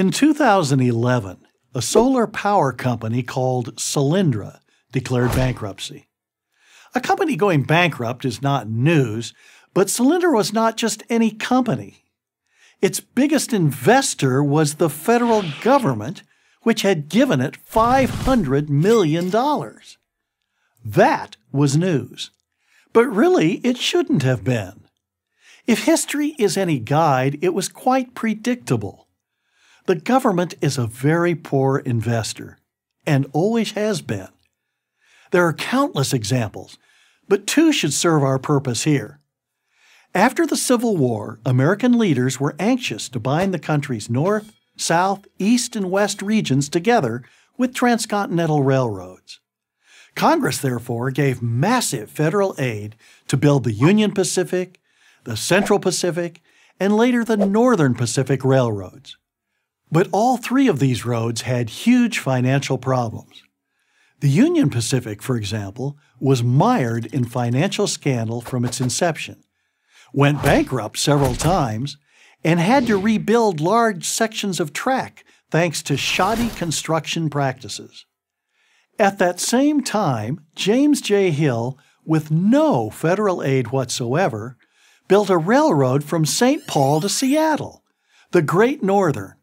In 2011, a solar power company called Solyndra declared bankruptcy. A company going bankrupt is not news, but Solyndra was not just any company. Its biggest investor was the federal government, which had given it $500 million. That was news. But really, it shouldn't have been. If history is any guide, it was quite predictable. The government is a very poor investor and always has been. There are countless examples, but two should serve our purpose here. After the Civil War, American leaders were anxious to bind the country's north, south, east, and west regions together with transcontinental railroads. Congress, therefore, gave massive federal aid to build the Union Pacific, the Central Pacific, and later the Northern Pacific Railroads. But all three of these roads had huge financial problems. The Union Pacific, for example, was mired in financial scandal from its inception, went bankrupt several times, and had to rebuild large sections of track thanks to shoddy construction practices. At that same time, James J. Hill, with no federal aid whatsoever, built a railroad from St. Paul to Seattle, the Great Northern,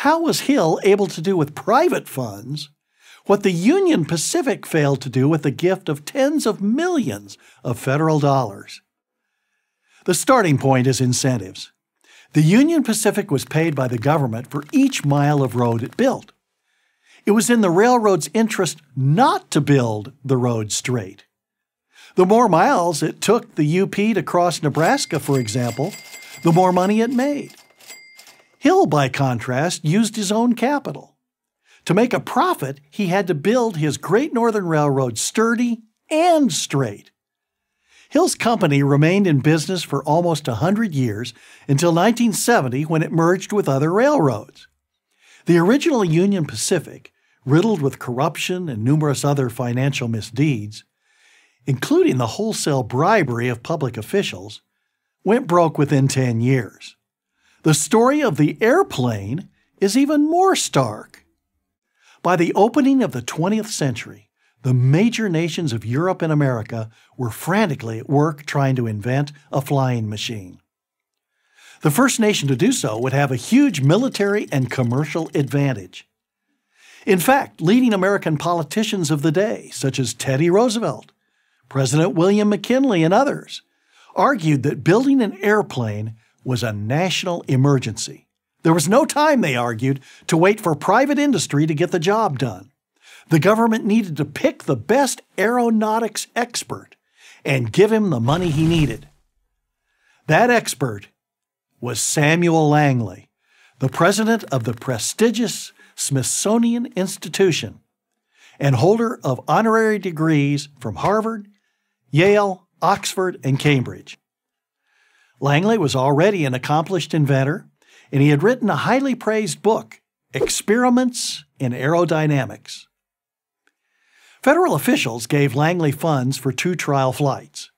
how was Hill able to do with private funds what the Union Pacific failed to do with the gift of tens of millions of federal dollars? The starting point is incentives. The Union Pacific was paid by the government for each mile of road it built. It was in the railroad's interest not to build the road straight. The more miles it took the UP to cross Nebraska, for example, the more money it made. Hill, by contrast, used his own capital. To make a profit, he had to build his Great Northern Railroad sturdy and straight. Hill's company remained in business for almost a 100 years until 1970 when it merged with other railroads. The original Union Pacific, riddled with corruption and numerous other financial misdeeds, including the wholesale bribery of public officials, went broke within 10 years. The story of the airplane is even more stark. By the opening of the 20th century, the major nations of Europe and America were frantically at work trying to invent a flying machine. The first nation to do so would have a huge military and commercial advantage. In fact, leading American politicians of the day, such as Teddy Roosevelt, President William McKinley, and others, argued that building an airplane was a national emergency. There was no time, they argued, to wait for private industry to get the job done. The government needed to pick the best aeronautics expert and give him the money he needed. That expert was Samuel Langley, the president of the prestigious Smithsonian Institution and holder of honorary degrees from Harvard, Yale, Oxford, and Cambridge. Langley was already an accomplished inventor, and he had written a highly praised book, Experiments in Aerodynamics. Federal officials gave Langley funds for two trial flights.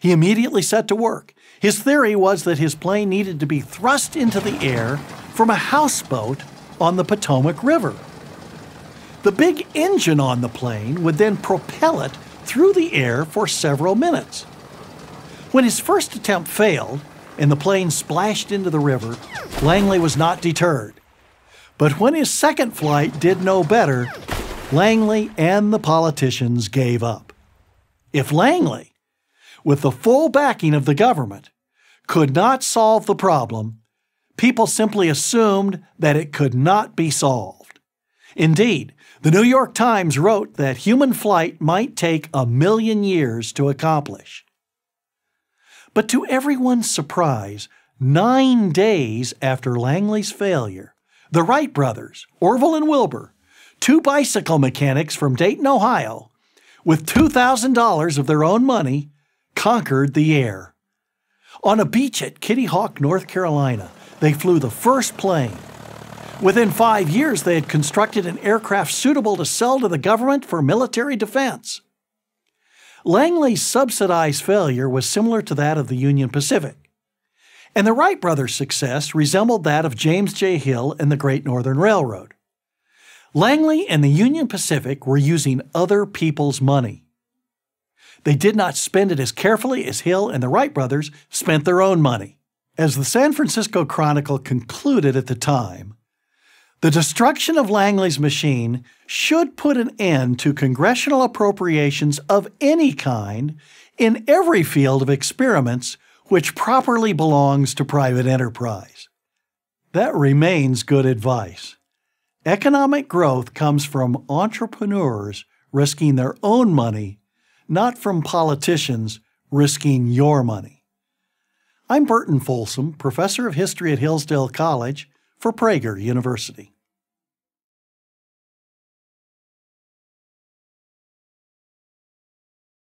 He immediately set to work. His theory was that his plane needed to be thrust into the air from a houseboat on the Potomac River. The big engine on the plane would then propel it through the air for several minutes. When his first attempt failed and the plane splashed into the river, Langley was not deterred. But when his second flight did no better, Langley and the politicians gave up. If Langley, with the full backing of the government, could not solve the problem, people simply assumed that it could not be solved. Indeed, the New York Times wrote that human flight might take a million years to accomplish. But to everyone's surprise, nine days after Langley's failure, the Wright brothers, Orville and Wilbur, two bicycle mechanics from Dayton, Ohio, with $2,000 of their own money, conquered the air. On a beach at Kitty Hawk, North Carolina, they flew the first plane. Within five years, they had constructed an aircraft suitable to sell to the government for military defense. Langley's subsidized failure was similar to that of the Union Pacific. And the Wright brothers' success resembled that of James J. Hill and the Great Northern Railroad. Langley and the Union Pacific were using other people's money. They did not spend it as carefully as Hill and the Wright brothers spent their own money. As the San Francisco Chronicle concluded at the time, the destruction of Langley's machine should put an end to congressional appropriations of any kind in every field of experiments which properly belongs to private enterprise. That remains good advice. Economic growth comes from entrepreneurs risking their own money, not from politicians risking your money. I'm Burton Folsom, professor of history at Hillsdale College for Prager University.